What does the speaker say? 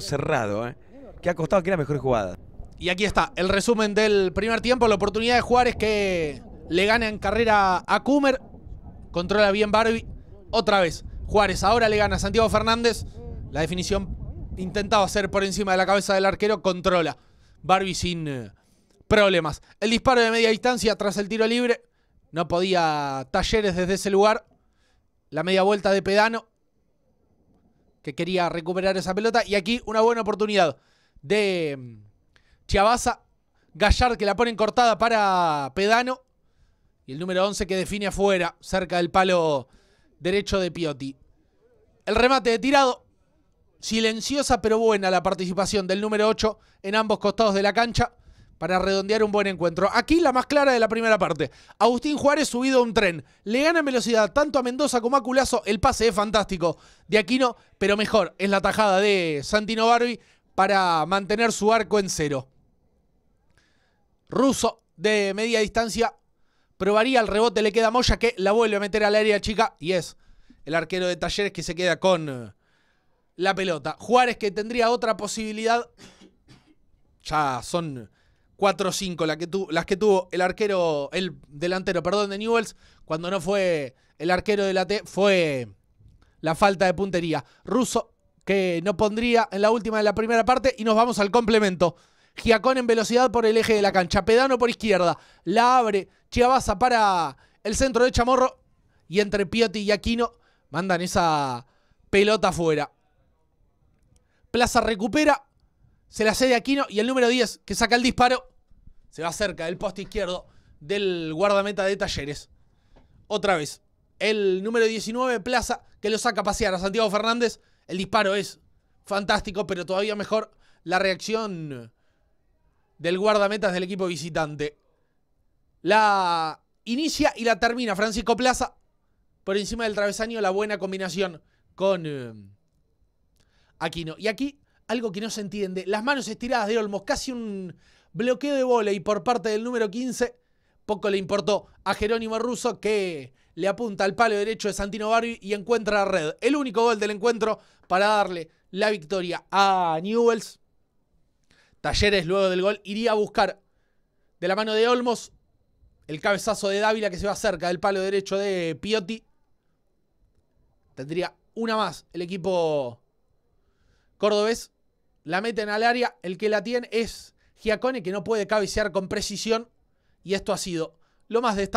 cerrado, ¿eh? que ha costado que era mejor jugada. Y aquí está el resumen del primer tiempo, la oportunidad de Juárez que le gana en carrera a Kumer, controla bien Barbie, otra vez Juárez ahora le gana a Santiago Fernández, la definición intentaba hacer por encima de la cabeza del arquero, controla Barbie sin eh, problemas. El disparo de media distancia tras el tiro libre, no podía Talleres desde ese lugar, la media vuelta de Pedano, que quería recuperar esa pelota. Y aquí una buena oportunidad de mm, Chiabaza. Gallard que la ponen cortada para Pedano. Y el número 11 que define afuera, cerca del palo derecho de Piotti. El remate de tirado. Silenciosa pero buena la participación del número 8 en ambos costados de la cancha para redondear un buen encuentro. Aquí la más clara de la primera parte. Agustín Juárez subido a un tren. Le gana en velocidad tanto a Mendoza como a Culazo. El pase es fantástico de Aquino, pero mejor es la tajada de Santino Barbi para mantener su arco en cero. Ruso de media distancia probaría el rebote, le queda Moya que la vuelve a meter al área chica y es el arquero de Talleres que se queda con eh, la pelota. Juárez que tendría otra posibilidad. Ya son 4-5 que las que tuvo el arquero, el delantero, perdón, de Newells, cuando no fue el arquero de la T, fue la falta de puntería. Russo que no pondría en la última de la primera parte y nos vamos al complemento. Giacón en velocidad por el eje de la cancha, Pedano por izquierda, la abre Chiabaza para el centro de Chamorro y entre Piotti y Aquino mandan esa pelota afuera. Plaza recupera, se la cede Aquino y el número 10 que saca el disparo se va cerca del poste izquierdo del guardameta de Talleres. Otra vez, el número 19 Plaza que lo saca a pasear a Santiago Fernández. El disparo es fantástico, pero todavía mejor la reacción del guardameta del equipo visitante. La inicia y la termina Francisco Plaza por encima del travesaño, la buena combinación con eh, Aquino. Y aquí algo que no se entiende, las manos estiradas de Olmos, casi un Bloqueo de y por parte del número 15. Poco le importó a Jerónimo Russo que le apunta al palo derecho de Santino Barbi y encuentra a Red. El único gol del encuentro para darle la victoria a Newells. Talleres luego del gol iría a buscar de la mano de Olmos el cabezazo de Dávila que se va cerca del palo derecho de Piotti. Tendría una más el equipo cordobés. La meten al área. El que la tiene es Giacone que no puede cabecear con precisión y esto ha sido lo más destacado.